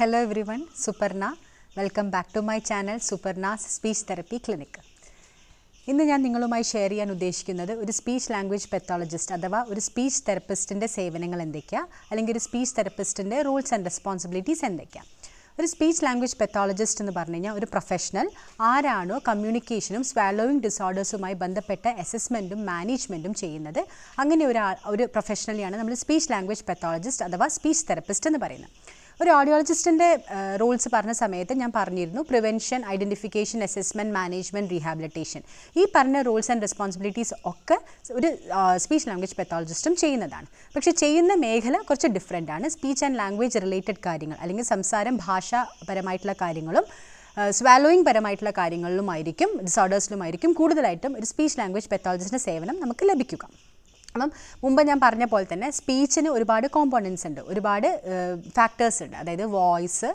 hello everyone Suparna welcome back to my channel Suparna's speech therapy clinic ഇന്ന് ഞാൻ നിങ്ങളുമായി share ചെയ്യാൻ ഉദ്ദേശിക്കുന്നത് ഒരു സ്പീച്ച് ലാംഗ്വേജ് പെത്തോളജിസ്റ്റ് അഥവാ ഒരു സ്പീച്ച് തെറപ്പിസ്റ്റിൻ്റെ സേവനങ്ങൾ എന്തൊക്കെയാണ് അല്ലെങ്കിൽ ഒരു സ്പീച്ച് തെറപ്പിസ്റ്റിൻ്റെ റൂൾസ് ആൻഡ് റെസ്പോൺസിബിലിറ്റീസ് എന്തൊക്കെയാണ് ഒരു സ്പീച്ച് ലാംഗ്വേജ് പെത്തോളജിസ്റ്റ് എന്ന് പറഞ്ഞു കഴിഞ്ഞാൽ ഒരു പ്രൊഫഷണൽ ആരാണോ കമ്മ്യൂണിക്കേഷനും സ്വാലോയിങ് ഡിസോർഡേഴ്സുമായി ബന്ധപ്പെട്ട അസസ്മെൻറ്റും മാനേജ്മെൻറ്റും ചെയ്യുന്നത് അങ്ങനെ ഒരു ഒരു പ്രൊഫഷണലിയാണ് നമ്മൾ സ്പീച്ച് ലാംഗ്വേജ് പെത്തോളജിസ്റ്റ് അഥവാ സ്പീച്ച് തെറപ്പിസ്റ്റ് എന്ന് പറയുന്നത് ഒരു ഓഡിയോളജിസ്റ്റിൻ്റെ റൂൾസ് പറഞ്ഞ സമയത്ത് ഞാൻ പറഞ്ഞിരുന്നു prevention identification assessment management rehabilitation ഈ പറഞ്ഞ റൂൾസ് ആൻഡ് റെസ്പോൺസിബിലിറ്റീസ് ഒക്കെ ഒരു സ്പീച്ച് ലാംഗ്വേജ് പെത്തോളജിസ്റ്റും ചെയ്യുന്നതാണ് പക്ഷേ ചെയ്യുന്ന മേഖല കുറച്ച് ഡിഫറെൻ്റ് ആണ് സ്പീച്ച് ആൻഡ് ലാംഗ്വേജ് റിലേറ്റഡ് കാര്യങ്ങൾ അല്ലെങ്കിൽ സംസാരം ഭാഷാപരമായിട്ടുള്ള കാര്യങ്ങളും സ്വാലോയിങ് പരമായിട്ടുള്ള കാര്യങ്ങളിലുമായിരിക്കും ഡിസോർഡേഴ്സിലുമായിരിക്കും കൂടുതലായിട്ടും ഒരു സ്പീച്ച് ലാംഗ്വേജ് പെത്തോളജിസ്റ്റിൻ്റെ സേവനം നമുക്ക് ലഭിക്കുക കാരണം മുമ്പ് ഞാൻ പറഞ്ഞ പോലെ തന്നെ സ്പീച്ചിന് ഒരുപാട് കോമ്പോണൻസ് ഉണ്ട് ഒരുപാട് ഫാക്ടേഴ്സ് ഉണ്ട് അതായത് വോയിസ്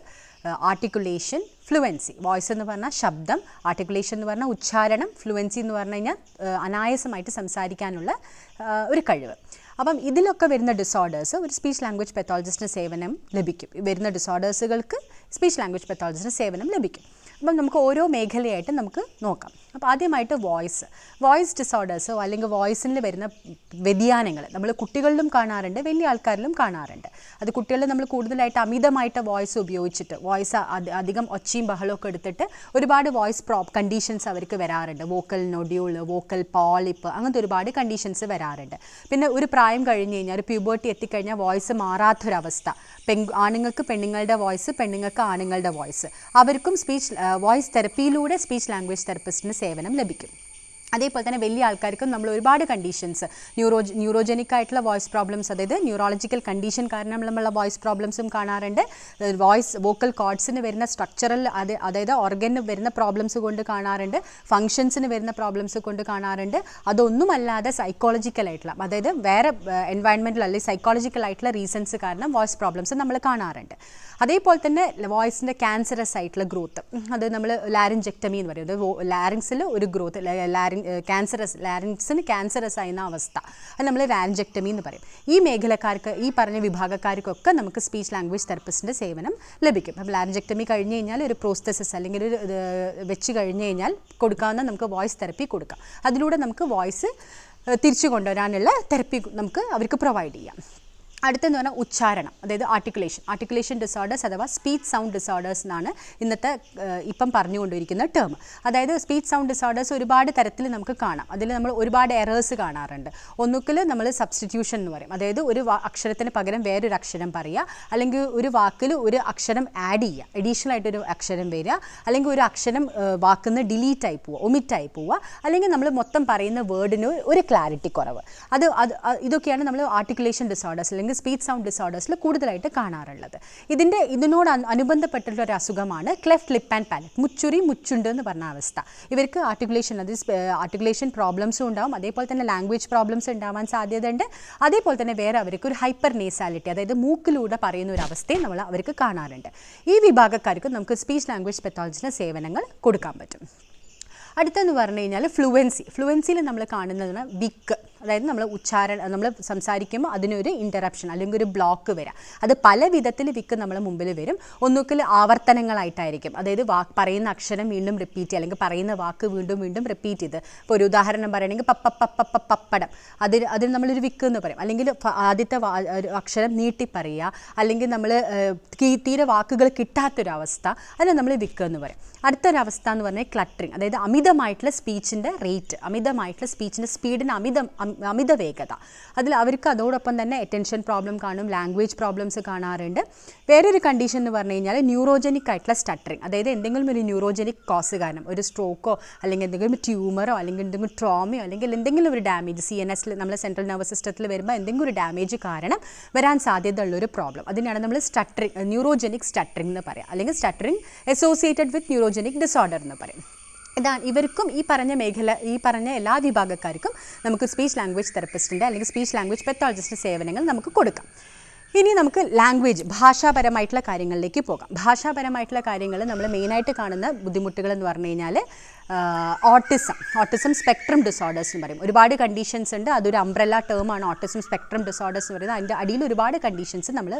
ആർട്ടിക്കുലേഷൻ ഫ്ലുവൻസി വോയിസ് എന്ന് പറഞ്ഞാൽ ശബ്ദം ആർട്ടിക്കുലേഷൻ എന്ന് പറഞ്ഞാൽ ഉച്ചാരണം ഫ്ലുവൻസി എന്ന് പറഞ്ഞു കഴിഞ്ഞാൽ അനായാസമായിട്ട് സംസാരിക്കാനുള്ള ഒരു കഴിവ് അപ്പം ഇതിലൊക്കെ വരുന്ന ഡിസോർഡേഴ്സ് ഒരു സ്പീച്ച് ലാംഗ്വേജ് പെത്തോളജിസ്റ്റിന് സേവനം ലഭിക്കും വരുന്ന ഡിസോർഡേഴ്സുകൾക്ക് സ്പീച്ച് ലാംഗ്വേജ് പെത്തോളജിസ്റ്റിന് സേവനം ലഭിക്കും അപ്പം നമുക്ക് ഓരോ മേഖലയായിട്ട് നമുക്ക് നോക്കാം അപ്പോൾ ആദ്യമായിട്ട് വോയിസ് വോയിസ് ഡിസോർഡേഴ്സോ അല്ലെങ്കിൽ വോയിസിൽ വരുന്ന വ്യതിയാനങ്ങൾ നമ്മൾ കുട്ടികളിലും കാണാറുണ്ട് വലിയ ആൾക്കാരിലും കാണാറുണ്ട് അത് കുട്ടികളിൽ നമ്മൾ കൂടുതലായിട്ട് അമിതമായിട്ട് വോയിസ് ഉപയോഗിച്ചിട്ട് വോയിസ് അധികം ഒച്ചയും ഒക്കെ എടുത്തിട്ട് ഒരുപാട് വോയിസ് പ്രോബ് കണ്ടീഷൻസ് അവർക്ക് വരാറുണ്ട് വോക്കൽ നൊഡ്യൂൾ വോക്കൽ പോളിപ്പ് അങ്ങനത്തെ ഒരുപാട് കണ്ടീഷൻസ് വരാറുണ്ട് പിന്നെ ഒരു പ്രായം കഴിഞ്ഞ് കഴിഞ്ഞാൽ ഒരു പ്യൂബേർട്ടി എത്തിക്കഴിഞ്ഞാൽ വോയിസ് മാറാത്തൊരവസ്ഥ പെൺ ആണുങ്ങൾക്ക് പെണ്ണുങ്ങളുടെ വോയിസ് പെണ്ണുങ്ങൾക്ക് ആണുങ്ങളുടെ വോയിസ് അവർക്കും സ്പീച്ച് വോയിസ് തെറപ്പിയിലൂടെ സ്പീച്ച് ലാംഗ്വേജ് തെറപ്പിസ്റ്റിന് സേവനം ലഭിക്കും അതേപോലെ തന്നെ വലിയ ആൾക്കാർക്കും നമ്മൾ ഒരുപാട് കണ്ടീഷൻസ് ന്യൂറോ ന്യൂറോജനിക് ആയിട്ടുള്ള വോയിസ് പ്രോബ്ലംസ് അതായത് ന്യൂറോളജിക്കൽ കണ്ടീഷൻ കാരണം നമ്മളുള്ള വോയിസ് പ്രോബ്ലംസും കാണാറുണ്ട് വോയിസ് വോക്കൽ കോഡ്സിന് വരുന്ന സ്ട്രക്ചറൽ അത് അതായത് ഓർഗനിന് വരുന്ന പ്രോബ്ലംസ് കൊണ്ട് കാണാറുണ്ട് ഫങ്ഷൻസിന് വരുന്ന പ്രോബ്ലംസ് കൊണ്ട് കാണാറുണ്ട് അതൊന്നുമല്ലാതെ സൈക്കോളജിക്കൽ ആയിട്ടുള്ള അതായത് വേറെ എൻവയൺമെൻറ്റിൽ അല്ലെങ്കിൽ സൈക്കോളജിക്കൽ ആയിട്ടുള്ള റീസൺസ് കാരണം വോയിസ് പ്രോബ്ലംസ് നമ്മൾ കാണാറുണ്ട് അതേപോലെ തന്നെ വോയിസിൻ്റെ ക്യാൻസറസ് ആയിട്ടുള്ള ഗ്രോത്ത് അത് നമ്മൾ ലാരിഞ്ചെക്ടമി എന്ന് പറയുന്നത് ലാരിങ്സിൽ ഒരു ഗ്രോത്ത് ലാരിൻ ക്യാൻസറസ് ലാരിങ്സിന് ക്യാൻസറസ് ആയിരുന്ന അവസ്ഥ അത് നമ്മൾ ലാരിഞ്ചെക്ടമി എന്ന് പറയും ഈ മേഖലക്കാർക്ക് ഈ പറഞ്ഞ വിഭാഗക്കാർക്കൊക്കെ നമുക്ക് സ്പീച്ച് ലാംഗ്വേജ് തെറപ്പിസ്റ്റിൻ്റെ സേവനം ലഭിക്കും അപ്പം ലാരിഞ്ചെക്ടമി കഴിഞ്ഞ് കഴിഞ്ഞാൽ ഒരു പ്രോസ്തസിസ് അല്ലെങ്കിൽ ഒരു വെച്ച് കഴിഞ്ഞ് കഴിഞ്ഞാൽ കൊടുക്കാവുന്ന നമുക്ക് വോയിസ് തെറപ്പി കൊടുക്കാം അതിലൂടെ നമുക്ക് വോയിസ് തിരിച്ചു കൊണ്ടുവരാനുള്ള തെറപ്പി നമുക്ക് അവർക്ക് പ്രൊവൈഡ് ചെയ്യാം അടുത്തെന്ന് പറഞ്ഞാൽ ഉച്ചാരണം അതായത് ആർട്ടിക്കുലേഷൻ ആർട്ടിക്കുലേഷൻ ഡിസോർഡേഴ്സ് അഥവാ സ്പീച്ച് സൗണ്ട് ഡിസോർഡേഴ്സ് എന്നാണ് ഇന്നത്തെ ഇപ്പം പറഞ്ഞുകൊണ്ടിരിക്കുന്ന ടേം അതായത് സ്പീച്ച് സൗണ്ട് ഡിസോർഡേഴ്സ് ഒരുപാട് തരത്തിൽ നമുക്ക് കാണാം അതിൽ നമ്മൾ ഒരുപാട് എറേഴ്സ് കാണാറുണ്ട് ഒന്നുകിൽ നമ്മൾ സബ്സ്റ്റിറ്റ്യൂഷൻ എന്ന് പറയും അതായത് ഒരു അക്ഷരത്തിന് പകരം വേറൊരു അക്ഷരം പറയുക അല്ലെങ്കിൽ ഒരു വാക്കിൽ ഒരു അക്ഷരം ആഡ് ചെയ്യുക അഡീഷണൽ ആയിട്ടൊരു അക്ഷരം വരിക അല്ലെങ്കിൽ ഒരു അക്ഷരം നിന്ന് ഡിലീറ്റ് ആയി പോവുക ഒമിറ്റ് ആയി പോവുക അല്ലെങ്കിൽ നമ്മൾ മൊത്തം പറയുന്ന വേർഡിന് ഒരു ക്ലാരിറ്റി കുറവ് അത് അത് ഇതൊക്കെയാണ് നമ്മൾ ആർട്ടിക്കുലേഷൻ ഡിസോർഡേഴ്സ് അല്ലെങ്കിൽ അല്ലെങ്കിൽ സ്പീച്ച് സൗണ്ട് ഡിസോർഡേഴ്സിൽ കൂടുതലായിട്ട് കാണാറുള്ളത് ഇതിൻ്റെ ഇതിനോട് അനുബന്ധപ്പെട്ടുള്ള ഒരു അസുഖമാണ് ക്ലെഫ്റ്റ് ലിപ്പ് ആൻഡ് പാലറ്റ് മുച്ചുരി മുച്ചുണ്ട് എന്ന് പറഞ്ഞ അവസ്ഥ ഇവർക്ക് ആർട്ടിക്കുലേഷൻ അത് ആർട്ടിക്കുലേഷൻ പ്രോബ്ലംസും ഉണ്ടാവും അതേപോലെ തന്നെ ലാംഗ്വേജ് പ്രോബ്ലംസ് ഉണ്ടാവാൻ സാധ്യതയുണ്ട് അതേപോലെ തന്നെ വേറെ അവർക്ക് ഒരു ഹൈപ്പർ നേസാലിറ്റി അതായത് മൂക്കിലൂടെ പറയുന്ന ഒരു അവസ്ഥയും നമ്മൾ അവർക്ക് കാണാറുണ്ട് ഈ വിഭാഗക്കാർക്ക് നമുക്ക് സ്പീച്ച് ലാംഗ്വേജ് പെത്തോളജിന് സേവനങ്ങൾ കൊടുക്കാൻ പറ്റും അടുത്തെന്ന് പറഞ്ഞു കഴിഞ്ഞാൽ ഫ്ലുവൻസി ഫ്ലുവൻസിയിൽ നമ്മൾ കാണുന്നതാണ് വിക്ക് അതായത് നമ്മൾ ഉച്ചാരണം നമ്മൾ സംസാരിക്കുമ്പോൾ അതിനൊരു ഇൻറ്ററപ്ഷൻ അല്ലെങ്കിൽ ഒരു ബ്ലോക്ക് വരാം അത് പല വിധത്തിൽ വിക്ക് നമ്മൾ മുമ്പിൽ വരും ഒന്നുകിൽ ആവർത്തനങ്ങളായിട്ടായിരിക്കും അതായത് വാക്ക് പറയുന്ന അക്ഷരം വീണ്ടും റിപ്പീറ്റ് അല്ലെങ്കിൽ പറയുന്ന വാക്ക് വീണ്ടും വീണ്ടും റിപ്പീറ്റ് ചെയ്ത് ഇപ്പോൾ ഒരു ഉദാഹരണം പറയുകയാണെങ്കിൽ പപ്പ പപ്പ പപ്പടം അതിൽ അതിൽ നമ്മളൊരു വിക്ക് എന്ന് പറയും അല്ലെങ്കിൽ ആദ്യത്തെ അക്ഷരം നീട്ടി പറയുക അല്ലെങ്കിൽ നമ്മൾ തീരെ വാക്കുകൾ കിട്ടാത്തൊരവസ്ഥ അതിന് നമ്മൾ വിക്ക് എന്ന് പറയും അടുത്തൊരവസ്ഥ എന്ന് പറഞ്ഞാൽ ക്ലട്ടറിങ് അതായത് അമിതമായിട്ടുള്ള സ്പീച്ചിൻ്റെ റേറ്റ് അമിതമായിട്ടുള്ള സ്പീച്ചിൻ്റെ സ്പീഡിന് അമിതം അമിത വേഗത അതിൽ അവർക്ക് അതോടൊപ്പം തന്നെ അറ്റൻഷൻ പ്രോബ്ലം കാണും ലാംഗ്വേജ് പ്രോബ്ലംസ് കാണാറുണ്ട് വേറൊരു കണ്ടീഷൻ എന്ന് പറഞ്ഞു കഴിഞ്ഞാൽ ന്യൂറോജനിക് ആയിട്ടുള്ള സ്റ്റട്ടറിങ് അതായത് എന്തെങ്കിലും ഒരു ന്യൂറോജനിക് കോസ് കാരണം ഒരു സ്ട്രോക്കോ അല്ലെങ്കിൽ എന്തെങ്കിലും ട്യൂമറോ അല്ലെങ്കിൽ എന്തെങ്കിലും ട്രോമയോ അല്ലെങ്കിൽ എന്തെങ്കിലും ഒരു ഡാമേജ് സി എൻ എസിൽ നമ്മളെ സെൻട്രൽ നർവസ് സിസ്റ്റത്തിൽ വരുമ്പോൾ എന്തെങ്കിലും ഒരു ഡാമേജ് കാരണം വരാൻ ഒരു പ്രോബ്ലം അതിനാണ് നമ്മൾ സ്റ്റട്ടറിങ് ന്യൂറോജനിക് സ്റ്റട്ടറിങ് എന്ന് പറയാം അല്ലെങ്കിൽ stuttering associated with neurogenic disorder എന്ന് പറയും ഇതാണ് ഇവർക്കും ഈ പറഞ്ഞ മേഖല ഈ പറഞ്ഞ എല്ലാ വിഭാഗക്കാർക്കും നമുക്ക് സ്പീച്ച് ലാംഗ്വേജ് തെറപ്പിസ്റ്റിൻ്റെ അല്ലെങ്കിൽ സ്പീച്ച് ലാംഗ്വേജ് പെത്തോളജിസ്റ്റ് സേവനങ്ങൾ നമുക്ക് കൊടുക്കാം ഇനി നമുക്ക് ലാംഗ്വേജ് ഭാഷാപരമായിട്ടുള്ള കാര്യങ്ങളിലേക്ക് പോകാം ഭാഷാപരമായിട്ടുള്ള കാര്യങ്ങൾ നമ്മൾ മെയിനായിട്ട് കാണുന്ന ബുദ്ധിമുട്ടുകൾ എന്ന് പറഞ്ഞു കഴിഞ്ഞാൽ ഓട്ടിസം ഓട്ടിസം സ്പെക്ട്രം ഡിസോർഡേഴ്സ് എന്ന് പറയും ഒരുപാട് കണ്ടീഷൻസ് ഉണ്ട് അതൊരു അംബ്രല്ല ടേമാണ് ഓട്ടിസം സ്പെക്ട്രം ഡിസോർഡേഴ്സ് എന്ന് പറയുന്നത് അതിൻ്റെ അടിയിൽ ഒരുപാട് കണ്ടീഷൻസ് നമ്മൾ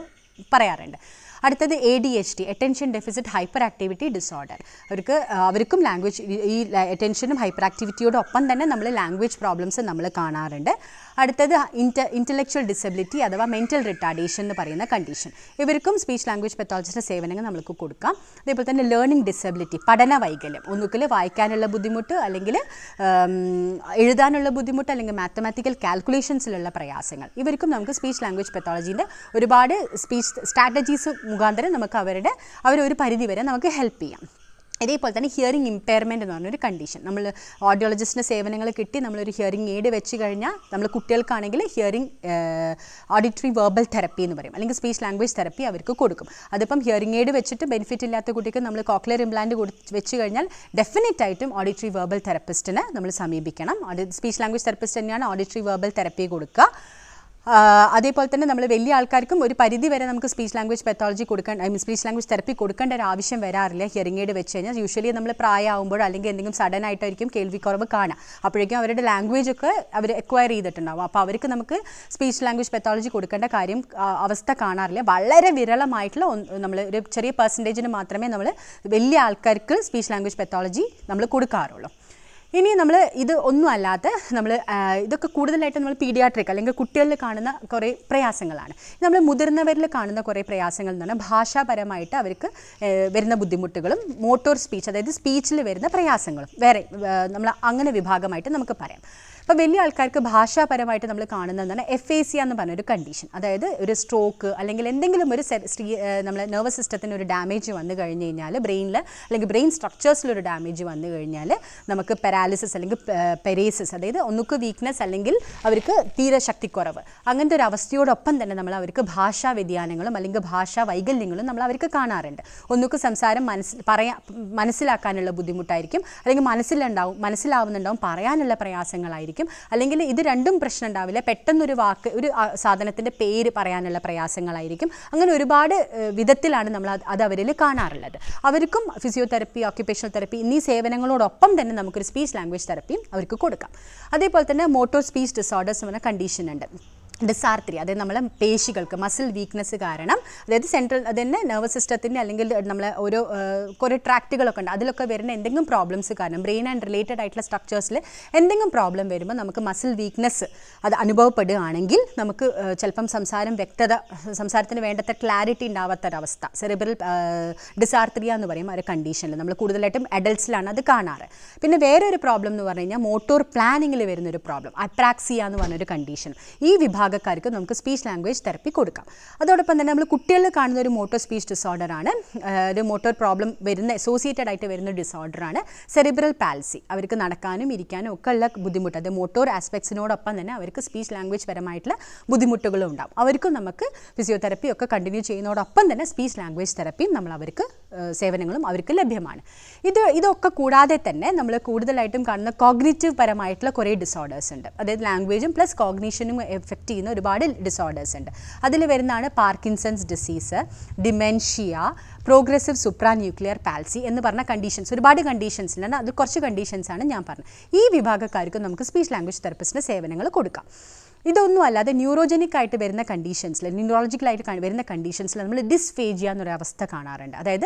പറയാറുണ്ട് അടുത്തത് A D H D attention deficit hyper activity disorder അവർക്ക് അവർക്കും ലാംഗ്വേജ് ഈ അറ്റൻഷനും ഹൈപ്പർ ആക്ടിവിറ്റിയോടൊപ്പം തന്നെ നമ്മൾ ലാംഗ്വേജ് പ്രോബ്ലംസ് നമ്മൾ കാണാറുണ്ട് അടുത്തത് ഇൻറ്റ ഇൻ്റലക്ച്വൽ ഡിസബിലിറ്റി അഥവാ മെൻറ്റൽ റിട്ടാഡേഷൻ എന്ന് പറയുന്ന കണ്ടീഷൻ ഇവർക്കും സ്പീച്ച് ലാംഗ്വേജ് പെത്തോളജിസ്റ്റ് സേവനങ്ങൾ നമുക്ക് കൊടുക്കാം അതേപോലെ തന്നെ ലേണിംഗ് ഡിസബിലിറ്റി പഠന വൈകല്യം ഒന്നുകിൽ വായിക്കാനുള്ള ബുദ്ധിമുട്ട് അല്ലെങ്കിൽ എഴുതാനുള്ള ബുദ്ധിമുട്ട് അല്ലെങ്കിൽ മാത്തമാറ്റിക്കൽ കാൽക്കുലേഷൻസിലുള്ള പ്രയാസങ്ങൾ ഇവർക്കും നമുക്ക് സ്പീച്ച് ലാംഗ്വേജ് പെത്തോളജീൻ്റെ ഒരുപാട് സ്പീച്ച് സ്ട്രാറ്റജീസ് മുഖാന്തരം നമുക്ക് അവരുടെ അവരൊരു പരിധി വരെ നമുക്ക് ഹെൽപ്പ് ചെയ്യാം ഇതേപോലെ തന്നെ ഹിയറിംഗ് ഇമ്പയർമെൻറ്റ് എന്ന് പറഞ്ഞൊരു കണ്ടീഷൻ നമ്മൾ ഓഡിയോളജിസ്റ്റിൻ്റെ സേവനങ്ങൾ കിട്ടി നമ്മളൊരു ഹിയറിംഗ് എയ്ഡ് വെച്ച് കഴിഞ്ഞാൽ നമ്മൾ കുട്ടികൾക്കാണെങ്കിൽ ഹിയറിംഗ് ഓഡിറ്ററി വെർബൽ തെറപ്പി എന്ന് പറയും അല്ലെങ്കിൽ സ്പീച്ച് ലാംഗ്വേജ് തെറപ്പി അവർക്ക് കൊടുക്കും അതിപ്പം ഹിയറിംഗ് എയ്ഡ് വെച്ചിട്ട് ബെനിഫിറ്റ് ഇല്ലാത്ത കുട്ടിക്ക് നമ്മൾ കോക്ലിയർ ഇംപ്ലാന്റ് വെച്ച് കഴിഞ്ഞാൽ ഡെഫിനറ്റ് ആയിട്ടും ഓഡിറ്ററി വെർബൽ തെറപ്പിസ്റ്റിനെ നമ്മൾ സമീപിക്കണം സ്പീച്ച് ലാംഗ്വേജ് തെറപ്പിസ്റ്റ് തന്നെയാണ് ഓഡിറ്ററി വെർബൽ തെറപ്പി കൊടുക്കുക അതേപോലെ തന്നെ നമ്മൾ വലിയ ആൾക്കാർക്കും ഒരു പരിധി വരെ നമുക്ക് സ്പീച്ച് ലാംഗ്വേജ് പെത്തോളജി കൊടുക്കേണ്ട I mean speech language therapy കൊടുക്കേണ്ട ഒരു ആവശ്യം വരാറില്ല ഹിയറിംഗ് എയ്ഡ് വെച്ച് കഴിഞ്ഞാൽ യൂഷ്വലി നമ്മൾ പ്രായമാകുമ്പോൾ അല്ലെങ്കിൽ എന്തെങ്കിലും സഡൻ ആയിട്ടായിരിക്കും കേൾവിക്കുറവ് കാണുക അപ്പോഴേക്കും അവരുടെ ലാംഗ്വേജ് ഒക്കെ അവർ എക്വയർ ചെയ്തിട്ടുണ്ടാവും അപ്പോൾ അവർക്ക് നമുക്ക് സ്പീച്ച് ലാംഗ്വേജ് പെത്തോളജി കൊടുക്കേണ്ട കാര്യം അവസ്ഥ കാണാറില്ല വളരെ വിരളമായിട്ടുള്ള നമ്മൾ ഒരു ചെറിയ പെർസെൻറ്റേജിന് മാത്രമേ നമ്മൾ വലിയ ആൾക്കാർക്ക് സ്പീച്ച് ലാംഗ്വേജ് പെത്തോളജി നമ്മൾ കൊടുക്കാറുള്ളൂ ഇനി നമ്മൾ ഇത് ഒന്നും അല്ലാത്ത നമ്മൾ ഇതൊക്കെ കൂടുതലായിട്ട് നമ്മൾ പീഡിയാട്രിക് അല്ലെങ്കിൽ കുട്ടികളിൽ കാണുന്ന കുറേ പ്രയാസങ്ങളാണ് നമ്മൾ മുതിർന്നവരിൽ കാണുന്ന കുറേ പ്രയാസങ്ങൾ എന്ന് പറഞ്ഞാൽ ഭാഷാപരമായിട്ട് അവർക്ക് വരുന്ന ബുദ്ധിമുട്ടുകളും മോട്ടോർ സ്പീച്ച് അതായത് സ്പീച്ചിൽ വരുന്ന പ്രയാസങ്ങളും വേറെ നമ്മൾ അങ്ങനെ വിഭാഗമായിട്ട് നമുക്ക് പറയാം അപ്പോൾ വലിയ ആൾക്കാർക്ക് ഭാഷാപരമായിട്ട് നമ്മൾ കാണുന്നതെന്ന് എഫ് എ സി എന്ന് പറഞ്ഞൊരു കണ്ടീഷൻ അതായത് ഒരു സ്ട്രോക്ക് അല്ലെങ്കിൽ എന്തെങ്കിലും ഒരു നമ്മളെ നെർവസ് സിസ്റ്റത്തിന് ഒരു ഡാമേജ് വന്നു കഴിഞ്ഞ് കഴിഞ്ഞാൽ ബ്രെയിനിൽ അല്ലെങ്കിൽ ബ്രെയിൻ സ്ട്രക്ചേഴ്സിലൊരു ഡാമേജ് വന്നു കഴിഞ്ഞാൽ നമുക്ക് പെരാലിസിസ് അല്ലെങ്കിൽ പെരേസിസ് അതായത് ഒന്നുക്ക് വീക്ക്നെസ് അല്ലെങ്കിൽ അവർക്ക് തീരെ ശക്തിക്കുറവ് അങ്ങനത്തെ ഒരു അവസ്ഥയോടൊപ്പം തന്നെ നമ്മൾ അവർക്ക് ഭാഷാ വ്യതിയാനങ്ങളും അല്ലെങ്കിൽ ഭാഷാ വൈകല്യങ്ങളും നമ്മൾ അവർക്ക് കാണാറുണ്ട് ഒന്നുക്ക് സംസാരം മനസ്സിൽ പറയാ മനസ്സിലാക്കാനുള്ള ബുദ്ധിമുട്ടായിരിക്കും അല്ലെങ്കിൽ മനസ്സിലുണ്ടാവും മനസ്സിലാവുന്നുണ്ടാവും പറയാനുള്ള പ്രയാസങ്ങളായിരിക്കും ഉണ്ടായിരിക്കും അല്ലെങ്കിൽ ഇത് രണ്ടും പ്രശ്നം ഉണ്ടാവില്ല പെട്ടെന്നൊരു വാക്ക് ഒരു സാധനത്തിൻ്റെ പേര് പറയാനുള്ള പ്രയാസങ്ങളായിരിക്കും അങ്ങനെ ഒരുപാട് വിധത്തിലാണ് നമ്മൾ അത് അവരിൽ കാണാറുള്ളത് അവർക്കും ഫിസിയോതെറപ്പി ഓക്യുപേഷണൽ തെറപ്പി എന്നീ സേവനങ്ങളോടൊപ്പം തന്നെ നമുക്കൊരു സ്പീച്ച് ലാംഗ്വേജ് തെറപ്പിയും അവർക്ക് കൊടുക്കാം അതേപോലെ തന്നെ മോട്ടോർ സ്പീച്ച് ഡിസോർഡേഴ്സ് എന്ന കണ്ടീഷൻ ഉണ്ട് ഡിസാർത്രി അതായത് നമ്മളെ പേശികൾക്ക് മസിൽ വീക്ക്നെസ് കാരണം അതായത് സെൻട്രൽ തന്നെ നെർവസ് സിസ്റ്റത്തിൻ്റെ അല്ലെങ്കിൽ നമ്മളെ ഓരോ കുറേ ട്രാക്റ്റുകളൊക്കെ ഉണ്ട് അതിലൊക്കെ വരുന്ന എന്തെങ്കിലും പ്രോബ്ലംസ് കാരണം ബ്രെയിൻ ആൻഡ് റിലേറ്റഡ് ആയിട്ടുള്ള സ്ട്രക്ചേഴ്സിൽ എന്തെങ്കിലും പ്രോബ്ലം വരുമ്പോൾ നമുക്ക് മസിൽ വീക്ക്നെസ് അത് അനുഭവപ്പെടുകയാണെങ്കിൽ നമുക്ക് ചിലപ്പം സംസാരം വ്യക്തത സംസാരത്തിന് വേണ്ടത്ര ക്ലാരിറ്റി ഉണ്ടാവാത്തൊരവസ്ഥ സെറിബ്രൽ ഡിസാർത്രിയ എന്ന് പറയും ഒരു കണ്ടീഷനിൽ നമ്മൾ കൂടുതലായിട്ടും അഡൽട്സിലാണ് അത് കാണാറ് പിന്നെ വേറെ ഒരു പ്രോബ്ലം എന്ന് പറഞ്ഞു കഴിഞ്ഞാൽ മോട്ടോർ പ്ലാനിങ്ങിൽ വരുന്നൊരു പ്രോബ്ലം അട്രാക്സിയ എന്ന് പറഞ്ഞൊരു കണ്ടീഷൻ ഈ വിഭാഗം വിഭാഗക്കാർക്ക് നമുക്ക് സ്പീച്ച് ലാംഗ്വേജ് തെറപ്പി കൊടുക്കാം അതോടൊപ്പം തന്നെ നമ്മൾ കുട്ടികളിൽ കാണുന്ന ഒരു മോട്ടോർ സ്പീച്ച് ഡിസോർഡർ ആണ് ഒരു മോട്ടോർ പ്രോബ്ലം വരുന്ന അസോസിയേറ്റഡ് ആയിട്ട് വരുന്ന ഡിസോർഡർ ആണ് സെറിബ്രൽ പാൽസി അവർക്ക് നടക്കാനും ഇരിക്കാനും ഒക്കെ ഉള്ള ബുദ്ധിമുട്ട് അത് മോട്ടോർ ആസ്പെക്ട്സിനോടൊപ്പം തന്നെ അവർക്ക് സ്പീച്ച് ലാംഗ്വേജ് പരമായിട്ടുള്ള ബുദ്ധിമുട്ടുകളും ഉണ്ടാവും അവർക്കും നമുക്ക് ഫിസിയോതെറപ്പി ഒക്കെ കണ്ടിന്യൂ ചെയ്യുന്നതോടൊപ്പം തന്നെ സ്പീച്ച് ലാംഗ്വേജ് തെറപ്പിയും നമ്മൾ അവർക്ക് സേവനങ്ങളും അവർക്ക് ലഭ്യമാണ് ഇത് ഇതൊക്കെ കൂടാതെ തന്നെ നമ്മൾ കൂടുതലായിട്ടും കാണുന്ന കോഗ്നേറ്റീവ് പരമായിട്ടുള്ള കുറേ ഡിസോർഡേഴ്സ് ഉണ്ട് അതായത് ലാംഗ്വേജും പ്ലസ് കോഗ്നീഷനും എഫക്റ്റ് ചെയ്യുന്ന ചെയ്യുന്ന ഒരുപാട് ഡിസോർഡേഴ്സ് ഉണ്ട് അതിൽ വരുന്നതാണ് Parkinson's disease dementia progressive supra nuclear palsy എന്ന് പറഞ്ഞ കണ്ടീഷൻസ് ഒരുപാട് കണ്ടീഷൻസ് ഉണ്ട് അത് കുറച്ച് കണ്ടീഷൻസ് ആണ് ഞാൻ പറഞ്ഞത് ഈ വിഭാഗക്കാർക്ക് നമുക്ക് സ്പീച്ച് ലാംഗ്വേജ് തെറപ്പിസ്റ്റിൻ്റെ സേവനങ്ങൾ കൊടുക്കാം ഇതൊന്നും അല്ലാതെ ന്യൂറോജനിക് ആയിട്ട് വരുന്ന കണ്ടീഷൻസിൽ ന്യൂറോളജിക്കലായിട്ട് വരുന്ന കണ്ടീഷൻസിൽ നമ്മൾ ഡിസ്ഫേജിയ എന്നൊരു അവസ്ഥ കാണാറുണ്ട് അതായത്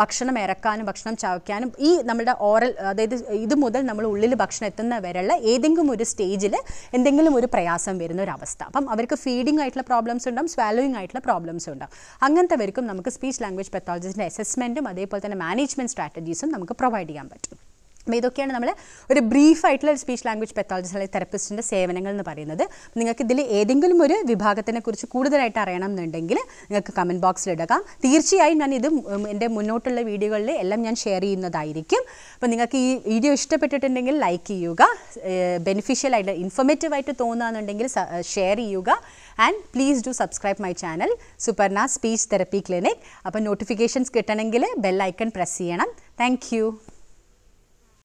ഭക്ഷണം ഇറക്കാനും ഭക്ഷണം ചവയ്ക്കാനും ഈ നമ്മുടെ ഓറൽ അതായത് ഇത് മുതൽ നമ്മൾ ഉള്ളിൽ ഭക്ഷണം എത്തുന്ന വരെയുള്ള ഏതെങ്കിലും ഒരു സ്റ്റേജിൽ എന്തെങ്കിലും ഒരു പ്രയാസം വരുന്ന ഒരു അവസ്ഥ അപ്പം അവർക്ക് ഫീഡിംഗ് ആയിട്ടുള്ള പ്രോബ്ലംസ് ഉണ്ടാവും സ്വാലോയിങ് ആയിട്ടുള്ള പ്രോബ്ലംസ് ഉണ്ടാവും അങ്ങനത്തെവർക്കും നമുക്ക് സ്പീച്ച് ലാംഗ്വേജ് പെത്തോളജിസ്റ്റിൻ്റെ അസസ്മെൻറ്റും അതേപോലെ തന്നെ മാനേജ്മെൻറ്റ് സ്ട്രാറ്റജീസും നമുക്ക് പ്രൊവൈഡ് ചെയ്യാൻ പറ്റും അപ്പോൾ ഇതൊക്കെയാണ് നമ്മൾ ഒരു ബ്രീഫായിട്ടുള്ള ഒരു സ്പീച്ച് ലാംഗ്വേജ് പെത്തോളജിസ്റ്റ് അല്ലെങ്കിൽ തെറപ്പിസ്റ്റിൻ്റെ സേവനങ്ങൾ എന്ന് പറയുന്നത് നിങ്ങൾക്ക് ഇതിൽ ഏതെങ്കിലും ഒരു വിഭാഗത്തിനെക്കുറിച്ച് കുറിച്ച് കൂടുതലായിട്ട് അറിയണം എന്നുണ്ടെങ്കിൽ നിങ്ങൾക്ക് കമൻറ്റ് ബോക്സിൽ ഇടകാം തീർച്ചയായും ഞാൻ ഇത് എൻ്റെ മുന്നോട്ടുള്ള വീഡിയോകളിൽ എല്ലാം ഞാൻ ഷെയർ ചെയ്യുന്നതായിരിക്കും അപ്പോൾ നിങ്ങൾക്ക് ഈ വീഡിയോ ഇഷ്ടപ്പെട്ടിട്ടുണ്ടെങ്കിൽ ലൈക്ക് ചെയ്യുക ബെനിഫിഷ്യൽ ആയിട്ട് ഇൻഫോർമേറ്റീവ് ആയിട്ട് തോന്നുകയാണെന്നുണ്ടെങ്കിൽ ഷെയർ ചെയ്യുക and please do subscribe my channel Suparna speech therapy clinic അപ്പോൾ നോട്ടിഫിക്കേഷൻസ് കിട്ടണമെങ്കിൽ ബെല്ലൈക്കൺ പ്രസ് ചെയ്യണം താങ്ക്